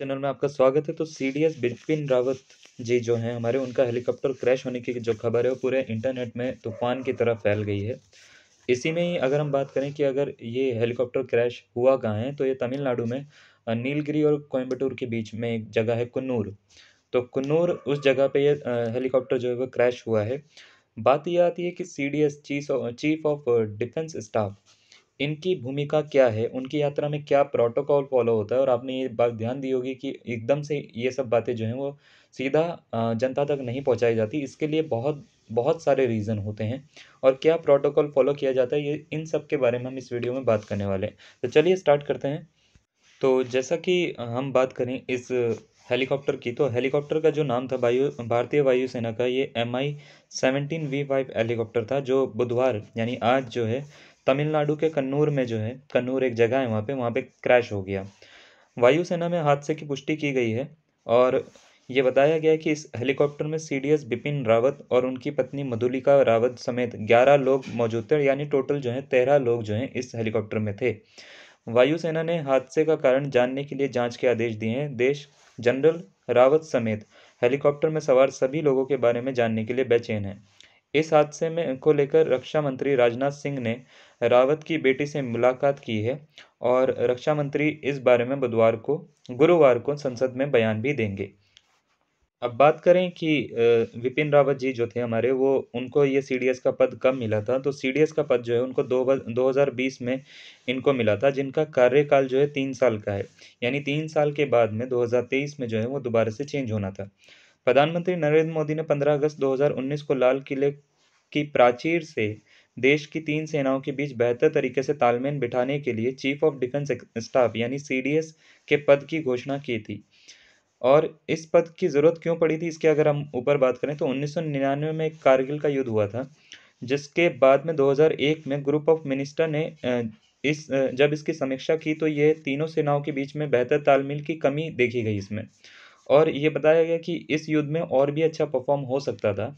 channel में आपका स्वागत है तो सीडीएस बिपिन रावत जी जो हैं हमारे उनका हेलीकॉप्टर क्रैश होने की जो खबर है वो पूरे इंटरनेट में तूफान की तरह फैल गई है इसी में ही अगर हम बात करें कि अगर ये हेलीकॉप्टर क्रैश हुआ कहाँ है तो ये तमिलनाडु में नीलगिरी और कोयम्बटूर के बीच में एक जगह है कन्नूर तो कन्नूर उस जगह पर यह हेलीकॉप्टर जो है वह क्रैश हुआ है बात यह आती है कि C D S chief of defence staff इनकी भूमिका क्या है उनकी यात्रा में क्या प्रोटोकॉल फॉलो होता है और आपने ये बात ध्यान दी होगी कि एकदम से ये सब बातें जो हैं वो सीधा जनता तक नहीं पहुंचाई जाती इसके लिए बहुत बहुत सारे रीज़न होते हैं और क्या प्रोटोकॉल फॉलो किया जाता है ये इन सब के बारे में हम इस वीडियो में बात करने वाले हैं तो चलिए स्टार्ट करते हैं तो जैसा कि हम बात करें इस हेलीकॉप्टर की तो हेलीकॉप्टर का जो नाम था वायु भारतीय वायुसेना का ये M I seventeen V five helicopter था जो बुधवार यानी आज जो है तमिलनाडु के कन्नूर में जो है कन्नूर एक जगह है वहाँ पे वहाँ पे क्रैश हो गया वायुसेना में हादसे की पुष्टि की गई है और ये बताया गया है कि इस हेलीकॉप्टर में C D S Bipin Rawat और उनकी पत्नी मधुलिका रावत समेत ग्यारह लोग मौजूद थे यानी टोटल जो है तेरह लोग जो हैं इस हेलीकॉप्टर में थे वायुसेना ने हादसे का कारण जानने के लिए जांच के आदेश दिए हैं देश जनरल रावत समेत हेलीकॉप्टर में सवार सभी लोगों के बारे में जानने के लिए बेचैन है इस हादसे में को लेकर रक्षा मंत्री राजनाथ सिंह ने रावत की बेटी से मुलाकात की है और रक्षा मंत्री इस बारे में बुधवार को गुरुवार को संसद में बयान भी देंगे अब बात करें कि विपिन रावत जी जो थे हमारे वो उनको ये सी का पद कब मिला था तो सी का पद जो है उनको दो दो हज़ार बीस में इनको मिला था जिनका कार्यकाल जो है तीन साल का है यानी तीन साल के बाद में 2023 में जो है वो दोबारा से चेंज होना था प्रधानमंत्री नरेंद्र मोदी ने 15 अगस्त 2019 को लाल किले की प्राचीर से देश की तीन सेनाओं के बीच बेहतर तरीके से तालमेल बिठाने के लिए चीफ ऑफ डिफेंस स्टाफ यानी सी के पद की घोषणा की थी और इस पद की ज़रूरत क्यों पड़ी थी इसके अगर हम ऊपर बात करें तो 1999 में कारगिल का युद्ध हुआ था जिसके बाद में 2001 में ग्रुप ऑफ मिनिस्टर ने इस जब इसकी समीक्षा की तो ये तीनों सेनाओं के बीच में बेहतर तालमेल की कमी देखी गई इसमें और ये बताया गया कि इस युद्ध में और भी अच्छा परफॉर्म हो सकता था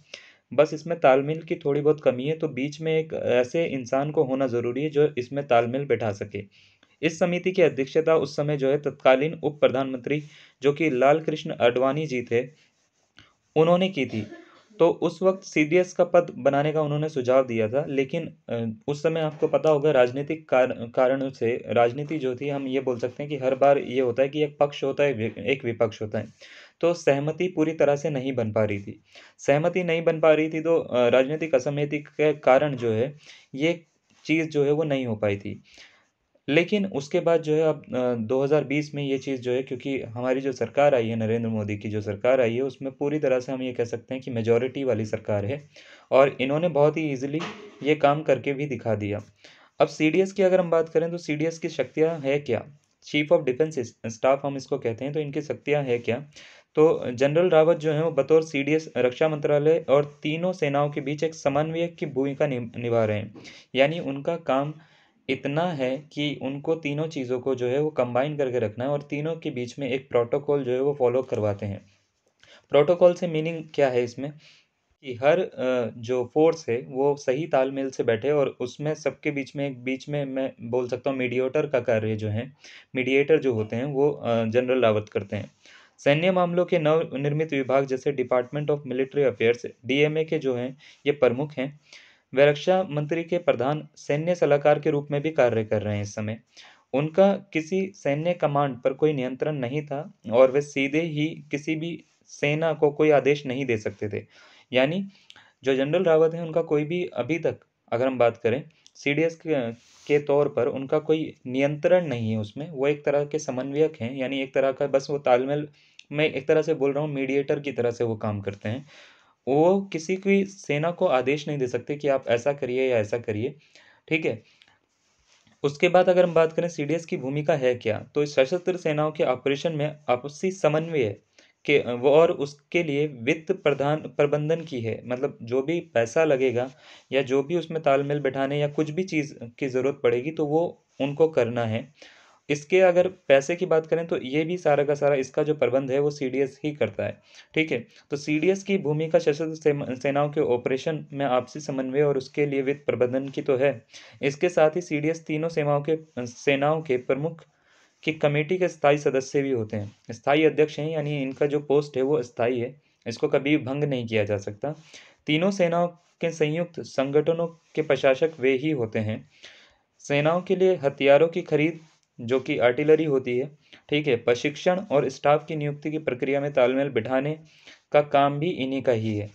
बस इसमें तालमेल की थोड़ी बहुत कमी है तो बीच में एक ऐसे इंसान को होना ज़रूरी है जो इसमें तालमेल बैठा सके इस समिति की अध्यक्षता उस समय जो है तत्कालीन उप प्रधानमंत्री जो कि लाल कृष्ण अडवाणी जी थे उन्होंने की थी तो उस वक्त सी का पद बनाने का उन्होंने सुझाव दिया था लेकिन उस समय आपको पता होगा राजनीतिक कार, कारण से राजनीति जो थी हम ये बोल सकते हैं कि हर बार ये होता है कि एक पक्ष होता है एक विपक्ष होता है तो सहमति पूरी तरह से नहीं बन पा रही थी सहमति नहीं बन पा रही थी तो राजनीतिक असहमति के कारण जो है ये चीज़ जो है वो नहीं हो पाई थी लेकिन उसके बाद जो है अब 2020 में ये चीज़ जो है क्योंकि हमारी जो सरकार आई है नरेंद्र मोदी की जो सरकार आई है उसमें पूरी तरह से हम ये कह सकते हैं कि मेजोरिटी वाली सरकार है और इन्होंने बहुत ही ईजिली ये काम करके भी दिखा दिया अब सी की अगर हम बात करें तो सी की शक्तियाँ है क्या चीफ ऑफ डिफेंस स्टाफ हम इसको कहते हैं तो इनकी शक्तियाँ है क्या तो जनरल रावत जो है वो बतौर सीडीएस रक्षा मंत्रालय और तीनों सेनाओं के बीच एक समन्वयक की भूमिका निभा रहे हैं यानी उनका काम इतना है कि उनको तीनों चीज़ों को जो है वो कंबाइन करके रखना है और तीनों के बीच में एक प्रोटोकॉल जो है वो फॉलो करवाते हैं प्रोटोकॉल से मीनिंग क्या है इसमें कि हर जो फोर्स है वो सही तालमेल से बैठे और उसमें सबके बीच में एक बीच में मैं बोल सकता हूँ मीडिएटर का कार्य जो है मीडिएटर जो होते हैं वो जनरल रावत करते हैं सैन्य मामलों के नवनिर्मित विभाग जैसे department of military affairs DMA के जो हैं ये प्रमुख हैं वे रक्षा मंत्री के प्रधान सैन्य सलाहकार के रूप में भी कार्य कर रहे हैं इस समय उनका किसी सैन्य कमांड पर कोई नियंत्रण नहीं था और वे सीधे ही किसी भी सेना को कोई आदेश नहीं दे सकते थे यानी जो जनरल रावत हैं उनका कोई भी अभी तक अगर हम बात करें सी डी एस के तौर पर उनका कोई नियंत्रण नहीं है उसमें वो एक तरह के समन्वयक हैं यानी एक तरह का बस वो तालमेल मैं एक तरह से बोल रहा हूँ मीडिएटर की तरह से वो काम करते हैं वो किसी की सेना को आदेश नहीं दे सकते कि आप ऐसा करिए या ऐसा करिए ठीक है उसके बाद अगर हम बात करें सीडीएस की भूमिका है क्या तो सशस्त्र सेनाओं के ऑपरेशन में आपसी समन्वय है के वो और उसके लिए वित्त प्रधान प्रबंधन की है मतलब जो भी पैसा लगेगा या जो भी उसमें तालमेल बैठाने या कुछ भी चीज़ की ज़रूरत पड़ेगी तो वो उनको करना है इसके अगर पैसे की बात करें तो ये भी सारा का सारा इसका जो प्रबंध है वो सी ही करता है ठीक है तो सी की भूमिका सशस्त्र सेनाओं के ऑपरेशन में आपसी समन्वय और उसके लिए वित्त प्रबंधन की तो है इसके साथ ही सी तीनों सेनाओं के सेनाओं के प्रमुख की कमेटी के स्थायी सदस्य भी होते हैं स्थायी अध्यक्ष हैं यानी इनका जो पोस्ट है वो स्थायी है इसको कभी भंग नहीं किया जा सकता तीनों सेनाओं के संयुक्त संगठनों के प्रशासक वे ही होते हैं सेनाओं के लिए हथियारों की खरीद जो कि आर्टिलरी होती है ठीक है प्रशिक्षण और स्टाफ की नियुक्ति की प्रक्रिया में तालमेल बिठाने का काम भी इन्हीं का ही है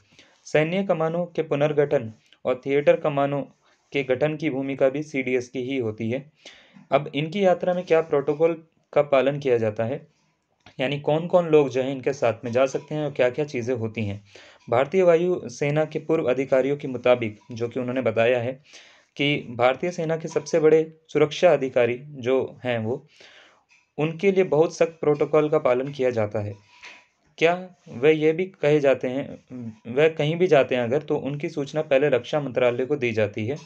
सैन्य कमानों के पुनर्गठन और थिएटर कमानों के गठन की भूमिका भी सी की ही होती है अब इनकी यात्रा में क्या प्रोटोकॉल का पालन किया जाता है यानी कौन कौन लोग जो है इनके साथ में जा सकते हैं और क्या क्या चीज़ें होती हैं भारतीय वायु सेना के पूर्व अधिकारियों के मुताबिक जो कि उन्होंने बताया है कि भारतीय सेना के सबसे बड़े सुरक्षा अधिकारी जो हैं वो उनके लिए बहुत सख्त प्रोटोकॉल का पालन किया जाता है क्या वह यह भी कहे जाते हैं वह कहीं भी जाते हैं अगर तो उनकी सूचना पहले रक्षा मंत्रालय को दी जाती है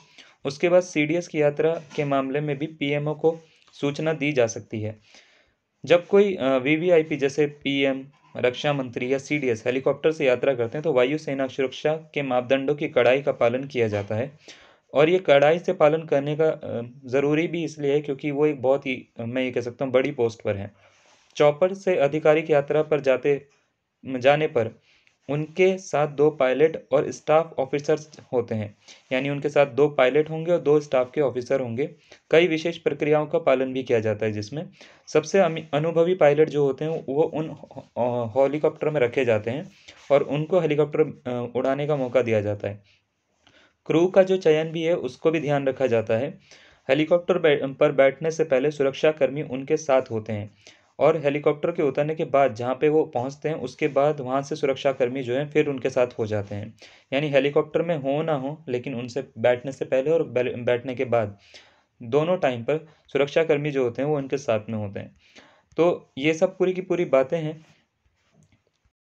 उसके बाद सी की यात्रा के मामले में भी पी को सूचना दी जा सकती है जब कोई वीवीआईपी जैसे पीएम रक्षा मंत्री या सीडीएस हेलीकॉप्टर से यात्रा करते हैं तो वायुसेना सुरक्षा के मापदंडों की कड़ाई का पालन किया जाता है और ये कड़ाई से पालन करने का ज़रूरी भी इसलिए है क्योंकि वो एक बहुत ही मैं ये कह सकता हूँ बड़ी पोस्ट पर हैं चौपर से आधिकारिक यात्रा पर जाते जाने पर उनके साथ दो पायलट और स्टाफ ऑफिसर्स होते हैं यानी उनके साथ दो पायलट होंगे और दो स्टाफ के ऑफिसर होंगे कई विशेष प्रक्रियाओं का पालन भी किया जाता है जिसमें सबसे अनुभवी पायलट जो होते हैं वो उन हेलीकॉप्टर में रखे जाते हैं और उनको हेलीकॉप्टर उड़ाने का मौका दिया जाता है क्रू का जो चयन भी है उसको भी ध्यान रखा जाता है हेलीकॉप्टर पर बैठने से पहले सुरक्षाकर्मी उनके साथ होते हैं और हेलीकॉप्टर के उतरने के बाद जहाँ पे वो पहुँचते हैं उसके बाद वहाँ से सुरक्षाकर्मी जो है फिर उनके साथ हो जाते हैं यानी हेलीकॉप्टर में हो ना हो लेकिन उनसे बैठने से पहले और बैठने के बाद दोनों टाइम पर सुरक्षाकर्मी जो होते हैं वो उनके साथ में होते हैं तो ये सब पूरी की पूरी बातें हैं